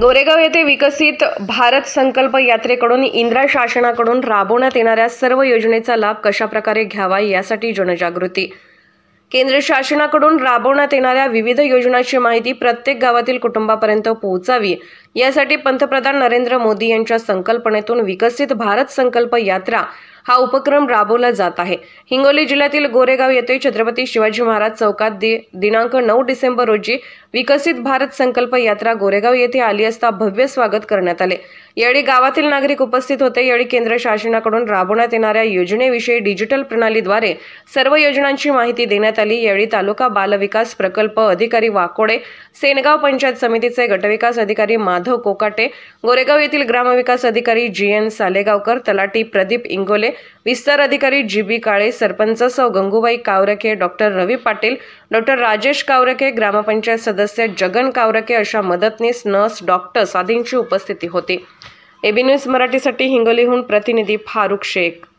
गोरेगाव येथे विकसित भारत संकल्प यात्रेकडून इंदिरा शासनाकडून राबवण्यात येणाऱ्या सर्व योजनेचा लाभ कशाप्रकारे घ्यावा यासाठी जनजागृती केंद्र शासनाकडून राबवण्यात येणाऱ्या विविध योजनांची माहिती प्रत्येक गावातील कुटुंबापर्यंत पोहोचावी यासाठी पंतप्रधान नरेंद्र मोदी यांच्या संकल्पनेतून विकसित भारत संकल्प यात्रा हा उपक्रम राबवला जात आहे हिंगोली जिल्ह्यातील गोरेगाव येथे छत्रपती शिवाजी महाराज चौकात दि दिनांक नऊ डिसेंबर रोजी विकसित भारत संकल्प यात्रा गोरेगाव येथे आली असता भव्य स्वागत करण्यात आले यावेळी गावातील नागरिक उपस्थित होते यावेळी केंद्र शासनाकडून राबवण्यात येणाऱ्या योजनेविषयी डिजिटल प्रणालीद्वारे सर्व योजनांची माहिती देण्यात आली यावेळी तालुका बालविकास प्रकल्प अधिकारी वाकोडे सेनगाव पंचायत समितीचे गटविकास अधिकारी माधव कोकाटे गोरेगाव येथील ग्रामविकास अधिकारी जी एन सालेगावकर तलाटी प्रदीप इंगोले विस्तार अधिकारी जी बी काळे सरपंच सौ गंगूबाई कावरके डॉक्टर रवी पाटील डॉक्टर राजेश कावरके ग्रामपंचायत सदस्य जगन कावरके अशा मदतनीस नर्स डॉक्टर्स आदींची उपस्थिती होती एबी न्यूज मराठीसाठी हिंगोलीहून प्रतिनिधी फारुख शेख